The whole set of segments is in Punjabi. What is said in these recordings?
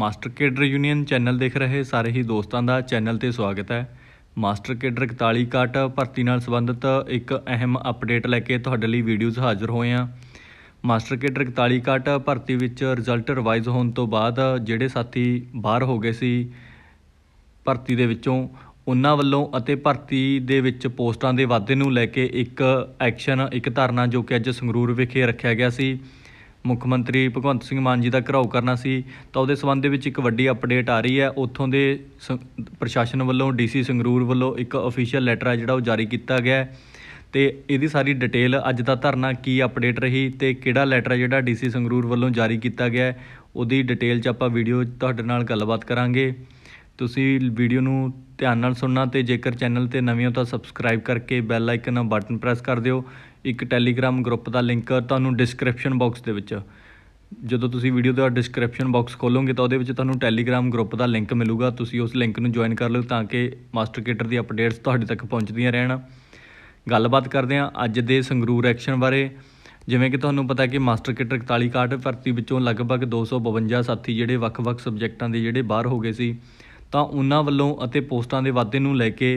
ਮਾਸਟਰ ਕੇਡਰ ਯੂਨੀਅਨ ਚੈਨਲ ਦੇਖ ਰਹੇ ਸਾਰੇ ਹੀ ਦੋਸਤਾਂ ਦਾ ਚੈਨਲ ਤੇ ਸਵਾਗਤ ਹੈ ਮਾਸਟਰ ਕੇਡਰ 41 ਕਾਟ ਭਰਤੀ ਨਾਲ ਸੰਬੰਧਿਤ ਇੱਕ ਅਹਿਮ ਅਪਡੇਟ ਲੈ ਕੇ ਤੁਹਾਡੇ ਲਈ ਵੀਡੀਓਜ਼ ਹਾਜ਼ਰ ਹੋਏ ਆ ਮਾਸਟਰ ਕੇਡਰ 41 ਕਾਟ ਭਰਤੀ ਵਿੱਚ ਰਿਜ਼ਲਟ ਰਿਵਾਈਜ਼ ਹੋਣ ਤੋਂ ਬਾਅਦ ਜਿਹੜੇ ਸਾਥੀ ਬਾਹਰ ਹੋ ਗਏ ਸੀ ਭਰਤੀ ਦੇ ਵਿੱਚੋਂ ਉਹਨਾਂ ਵੱਲੋਂ ਅਤੇ ਭਰਤੀ ਦੇ ਵਿੱਚ ਪੋਸਟਾਂ ਦੇ ਵਾਧੇ ਨੂੰ ਲੈ ਕੇ ਇੱਕ ਐਕਸ਼ਨ ਇੱਕ ਧਰਨਾ ਜੋ ਕਿ ਅੱਜ ਸੰਗਰੂਰ ਵਿਖੇ ਰੱਖਿਆ ਗਿਆ ਸੀ ਮੁੱਖ ਮੰਤਰੀ ਭਗਵੰਤ ਸਿੰਘ ਮਾਨ ਜੀ ਦਾ ਘਰਾਉ ਕਰਨਾ ਸੀ ਤਾਂ ਉਹਦੇ ਸਬੰਧ ਦੇ ਵਿੱਚ ਇੱਕ ਵੱਡੀ ਅਪਡੇਟ ਆ ਰਹੀ ਹੈ ਉੱਥੋਂ ਦੇ ਪ੍ਰਸ਼ਾਸਨ ਵੱਲੋਂ ਡੀਸੀ ਸੰਗਰੂਰ ਵੱਲੋਂ ਇੱਕ ਅਫੀਸ਼ੀਅਲ ਲੈਟਰ ਹੈ ਜਿਹੜਾ ਉਹ ਜਾਰੀ ਕੀਤਾ ਗਿਆ ਤੇ ਇਹਦੀ ਸਾਰੀ ਡਿਟੇਲ ਅੱਜ ਦਾ ਧਰਨਾ ਕੀ ਅਪਡੇਟ ਰਹੀ ਤੇ ਕਿਹੜਾ ਲੈਟਰ ਜਿਹੜਾ ਡੀਸੀ ਸੰਗਰੂਰ ਵੱਲੋਂ ਜਾਰੀ ਕੀਤਾ ਗਿਆ ਉਹਦੀ ਡਿਟੇਲ 'ਚ ਆਪਾਂ ਵੀਡੀਓ ਤੁਹਾਡੇ ਨਾਲ ਗੱਲਬਾਤ ਕਰਾਂਗੇ ਤੁਸੀਂ ਵੀਡੀਓ ਨੂੰ ਧਿਆਨ ਨਾਲ ਸੁਣਨਾ ਤੇ ਜੇਕਰ ਚੈਨਲ ਤੇ ਨਵੇਂ ਹੋ ਤਾਂ ਸਬਸਕ੍ਰਾਈਬ ਕਰਕੇ ਬੈਲ ਆਈਕਨ ਦਾ ਬਟਨ ਪ੍ਰੈਸ ਕਰ ਦਿਓ ਇੱਕ ਟੈਲੀਗ੍ਰam ਗਰੁੱਪ ਦਾ ਲਿੰਕ ਤੁਹਾਨੂੰ ਡਿਸਕ੍ਰਿਪਸ਼ਨ ਬਾਕਸ ਦੇ ਵਿੱਚ ਜਦੋਂ ਤੁਸੀਂ ਵੀਡੀਓ ਦਾ ਡਿਸਕ੍ਰਿਪਸ਼ਨ ਬਾਕਸ ਖੋਲੋਗੇ ਤਾਂ ਉਹਦੇ ਵਿੱਚ ਤੁਹਾਨੂੰ ਟੈਲੀਗ੍ਰam ਗਰੁੱਪ ਦਾ ਲਿੰਕ ਮਿਲੂਗਾ ਤੁਸੀਂ ਉਸ ਲਿੰਕ ਨੂੰ ਜੁਆਇਨ ਕਰ ਲਓ ਤਾਂ ਕਿ ਮਾਸਟਰ ਕੇਟਰ ਦੀ ਅਪਡੇਟਸ ਤੁਹਾਡੇ ਤੱਕ ਪਹੁੰਚਦੀਆਂ ਰਹਿਣ ਗੱਲਬਾਤ ਕਰਦੇ ਹਾਂ ਅੱਜ ਦੇ ਸੰਗਰੂਰ ਐਕਸ਼ਨ ਬਾਰੇ ਜਿਵੇਂ ਕਿ ਤੁਹਾਨੂੰ ਪਤਾ ਕਿ ਮਾਸਟਰ ਕੇਟਰ 41 ਕਾਰਡ ਭਰਤੀ ਵਿੱਚੋਂ ਲਗਭਗ 252 ਸਾਥੀ ਜਿਹੜੇ ਵੱਖ-ਵੱਖ ਸਬਜੈਕਟਾਂ ਦੇ ਜਿਹੜੇ ਬਾਹਰ ਹੋ ਗਏ ਸੀ ਤਾਂ ਉਹਨਾਂ ਵੱਲੋਂ ਅਤੇ ਪੋਸਟਾਂ ਦੇ ਵਾਧੇ ਨੂੰ ਲੈ ਕੇ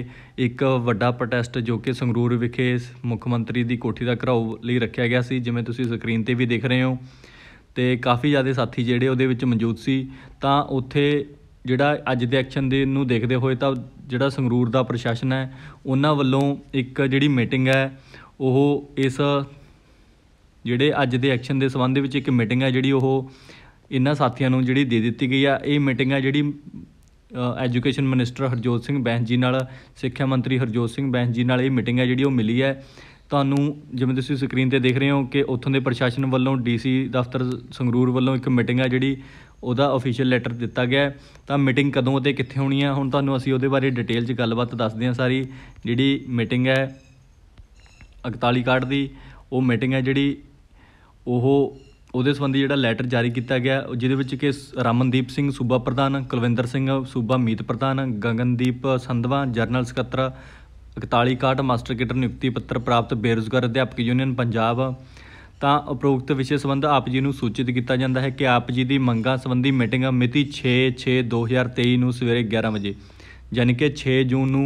ਇੱਕ ਵੱਡਾ ਪ੍ਰੋਟੈਸਟ ਜੋ ਕਿ ਸੰਗਰੂਰ ਵਿਖੇ ਮੁੱਖ ਮੰਤਰੀ ਦੀ ਕੋਠੀ ਦਾ ਘਰਾਓ ਲਈ ਰੱਖਿਆ ਗਿਆ ਸੀ ਜਿਵੇਂ ਤੁਸੀਂ ਸਕਰੀਨ ਤੇ ਵੀ ਦੇਖ ਰਹੇ ਹੋ ਤੇ ਕਾਫੀ ਜ਼ਿਆਦਾ ਸਾਥੀ ਜਿਹੜੇ ਉਹਦੇ ਵਿੱਚ ਮੌਜੂਦ ਸੀ ਤਾਂ ਉੱਥੇ ਜਿਹੜਾ ਅੱਜ ਦੇ ਐਕਸ਼ਨ ਦੇ ਨੂੰ ਦੇਖਦੇ ਹੋਏ ਤਾਂ ਜਿਹੜਾ ਸੰਗਰੂਰ ਦਾ ਪ੍ਰਸ਼ਾਸਨ ਹੈ ਉਹਨਾਂ ਵੱਲੋਂ ਇੱਕ ਜਿਹੜੀ ਮੀਟਿੰਗ ਹੈ ਉਹ ਇਸ ਜਿਹੜੇ ਅੱਜ ਦੇ ਐਕਸ਼ਨ ਦੇ ਸਬੰਧ ਵਿੱਚ ਇੱਕ ਮੀਟਿੰਗ ਹੈ ਜਿਹੜੀ ਉਹ ਇਹਨਾਂ ਸਾਥੀਆਂ ਨੂੰ ਜਿਹੜੀ ਦੇ ਦਿੱਤੀ ਗਈ ਆ ਇਹ ਮੀਟਿੰਗ ਆ ਜਿਹੜੀ ਐਜੂਕੇਸ਼ਨ ਮਿਨਿਸਟਰ ਹਰਜੋਤ ਸਿੰਘ ਬੈਂਸ ਜੀ ਨਾਲ ਸਿੱਖਿਆ ਮੰਤਰੀ ਹਰਜੋਤ ਸਿੰਘ ਬੈਂਸ ਜੀ ਨਾਲ ਇਹ ਮੀਟਿੰਗ ਹੈ ਜਿਹੜੀ ਉਹ ਮਿਲੀ ਹੈ ਤੁਹਾਨੂੰ ਜਿਵੇਂ ਤੁਸੀਂ ਸਕਰੀਨ ਤੇ ਦੇਖ ਰਹੇ ਹੋ ਕਿ ਉੱਥੋਂ ਦੇ ਪ੍ਰਸ਼ਾਸਨ ਵੱਲੋਂ ਡੀਸੀ ਦਫ਼ਤਰ ਸੰਗਰੂਰ ਵੱਲੋਂ ਇੱਕ ਮੀਟਿੰਗ ਹੈ ਜਿਹੜੀ ਉਹਦਾ ਅਫੀਸ਼ੀਅਲ ਲੈਟਰ ਦਿੱਤਾ ਗਿਆ ਤਾਂ ਮੀਟਿੰਗ ਕਦੋਂ ਅਤੇ ਕਿੱਥੇ ਹੋਣੀ ਹੈ ਹੁਣ ਤੁਹਾਨੂੰ ਅਸੀਂ ਉਹਦੇ ਬਾਰੇ ਡਿਟੇਲ 'ਚ ਗੱਲਬਾਤ ਦੱਸਦੇ ਹਾਂ ਸਾਰੀ ਜਿਹੜੀ ਮੀਟਿੰਗ ਹੈ 41 ਕਾਰਡ ਦੀ ਉਹ ਮੀਟਿੰਗ ਹੈ ਜਿਹੜੀ ਉਹ ਉਹਦੇ ਸੰਬੰਧੀ ਜਿਹੜਾ ਲੈਟਰ ਜਾਰੀ ਕੀਤਾ ਗਿਆ ਜਿਹਦੇ ਵਿੱਚ ਕਿ ਰਮਨਦੀਪ ਸਿੰਘ ਸੂਬਾ ਪ੍ਰਧਾਨ ਕੁਲਵਿੰਦਰ ਸਿੰਘ ਸੂਬਾ ਮੀਤ ਪ੍ਰਧਾਨ ਗਗਨਦੀਪ ਸੰਧਵਾ ਜਰਨਲ ਸਕੱਤਰ 4161 ਮਾਸਟਰ ਕੇਡਰ ਨਿਯੁਕਤੀ ਪੱਤਰ ਪ੍ਰਾਪਤ ਬੇਰੁਜ਼ਗਾਰ ਅਧਿਆਪਕ ਯੂਨੀਅਨ ਪੰਜਾਬ ਤਾਂ ਉਪਰੋਕਤ ਵਿਸ਼ੇ ਸੰਬੰਧ ਆਪ ਜੀ ਨੂੰ ਸੂਚਿਤ ਕੀਤਾ ਜਾਂਦਾ ਹੈ ਕਿ ਆਪ ਜੀ ਦੀ ਮੰਗਾਂ ਸੰਬੰਧੀ ਮੀਟਿੰਗ ਮਿਤੀ 6/6/2023 ਨੂੰ ਸਵੇਰੇ 11 ਵਜੇ ਯਾਨੀ ਕਿ 6 ਜੂਨ ਨੂੰ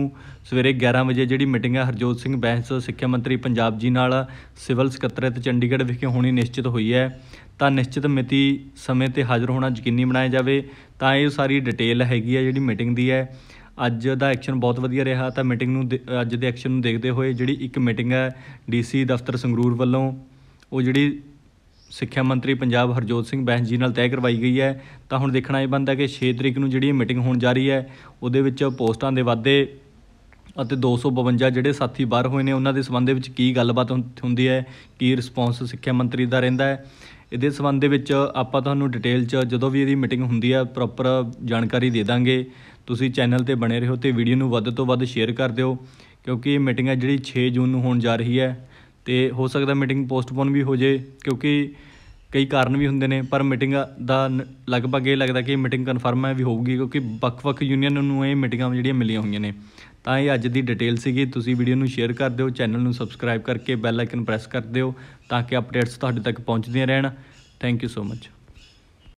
ਸਵੇਰੇ 11 ਵਜੇ ਜਿਹੜੀ ਮੀਟਿੰਗ ਹੈ ਹਰਜੋਤ ਸਿੰਘ ਬੈਂਸ ਸਿੱਖਿਆ ਮੰਤਰੀ ਪੰਜਾਬ ਜੀ ਨਾਲ ਸਿਵਲ ਸਕੱਤਰੇਤ ਚੰਡੀਗੜ੍ਹ ਵਿਖੇ ਹੋਣੀ ਨਿਸ਼ਚਿਤ ਹੋਈ ਹੈ ਤਾਂ ਨਿਸ਼ਚਿਤ ਮਿਤੀ ਸਮੇਂ ਤੇ ਹਾਜ਼ਰ ਹੋਣਾ ਯਕੀਨੀ ਬਣਾਇਆ ਜਾਵੇ ਤਾਂ ਇਹ ਸਾਰੀ ਡਿਟੇਲ ਹੈਗੀ ਹੈ ਜਿਹੜੀ ਮੀਟਿੰਗ ਦੀ ਹੈ ਅੱਜ ਦਾ ਐਕਸ਼ਨ ਬਹੁਤ ਵਧੀਆ ਰਿਹਾ ਤਾਂ ਮੀਟਿੰਗ ਨੂੰ ਅੱਜ ਦੇ ਐਕਸ਼ਨ ਨੂੰ ਦੇਖਦੇ ਹੋਏ ਜਿਹੜੀ ਇੱਕ ਮੀਟਿੰਗ ਹੈ ਡੀਸੀ ਦਫ਼ਤਰ ਸੰਗਰੂਰ ਵੱਲੋਂ ਉਹ ਜਿਹੜੀ ਸਿੱਖਿਆ ਮੰਤਰੀ ਪੰਜਾਬ ਹਰਜੋਤ ਸਿੰਘ ਬਹਿਨ ਜੀ ਨਾਲ ਤੈਅ ਕਰਵਾਈ ਗਈ ਹੈ ਤਾਂ ਹੁਣ ਦੇਖਣਾ ਇਹ ਬੰਦਾ ਕਿ 6 ਤਰੀਕ ਨੂੰ ਜਿਹੜੀ ਮੀਟਿੰਗ ਹੋਣ ਜਾ ਰਹੀ ਹੈ ਉਹਦੇ ਵਿੱਚ ਪੋਸਟਾਂ ਦੇ ਵਾਧੇ ਅਤੇ 252 ਜਿਹੜੇ ਸਾਥੀ ਬਾਹਰ ਹੋਏ ਨੇ ਉਹਨਾਂ ਦੇ ਸਬੰਧ ਦੇ ਵਿੱਚ ਕੀ ਗੱਲਬਾਤ ਹੁੰਦੀ ਹੈ ਕੀ ਰਿਸਪੌਂਸ ਸਿੱਖਿਆ ਮੰਤਰੀ ਦਾ ਰਹਿੰਦਾ ਹੈ ਇਹਦੇ ਸਬੰਧ ਦੇ ਵਿੱਚ ਆਪਾਂ ਤੁਹਾਨੂੰ ਡਿਟੇਲ 'ਚ ਜਦੋਂ ਵੀ ਇਹਦੀ ਮੀਟਿੰਗ ਹੁੰਦੀ ਹੈ ਪ੍ਰੋਪਰ ਜਾਣਕਾਰੀ ਦੇ ਦਾਂਗੇ ਤੁਸੀਂ ਚੈਨਲ ਤੇ ਬਣੇ ਰਹੋ ਤੇ ਵੀਡੀਓ ਨੂੰ ਵੱਧ ਤੋਂ ਵੱਧ ਸ਼ੇਅਰ ਕਰ ਦਿਓ ਕਿਉਂਕਿ ਇਹ ਮੀਟਿੰਗ ਹੈ ਜਿਹੜੀ 6 ਜੂਨ ਨੂੰ ਹੋਣ ਜਾ ਰਹੀ ਹੈ ਤੇ ਹੋ ਸਕਦਾ ਮੀਟਿੰਗ ਪੋਸਟਪੋਨ ਵੀ ਹੋ ਜੇ ਕਿਉਂਕਿ ਕਈ ਕਾਰਨ ਵੀ ਹੁੰਦੇ ਨੇ ਪਰ ਮੀਟਿੰਗ ਦਾ ਲਗਭਗ ਇਹ ਲੱਗਦਾ ਕਿ ਮੀਟਿੰਗ ਕਨਫਰਮ ਹੈ ਵੀ ਹੋਊਗੀ ਕਿਉਂਕਿ ਵੱਖ-ਵੱਖ ਯੂਨੀਅਨ ਨੂੰ ਇਹ ਮੀਟਿੰਗਾਂ ਜਿਹੜੀਆਂ ਮਿਲੀਆਂ ਹੋਈਆਂ ਨੇ ਤਾਂ ਇਹ ਅੱਜ ਦੀ ਡਿਟੇਲ ਸੀਗੀ ਤੁਸੀਂ ਵੀਡੀਓ ਨੂੰ ਸ਼ੇਅਰ ਕਰ ਦਿਓ ਚੈਨਲ ਨੂੰ ਸਬਸਕ੍ਰਾਈਬ ਕਰਕੇ ਬੈਲ ਆਈਕਨ ਪ੍ਰੈਸ ਕਰ ਦਿਓ ਤਾਂ ਕਿ ਅਪਡੇਟਸ ਤੁਹਾਡੇ ਤੱਕ ਪਹੁੰਚਦੀਆਂ ਰਹਿਣ ਥੈਂਕ ਯੂ ਸੋ ਮਚ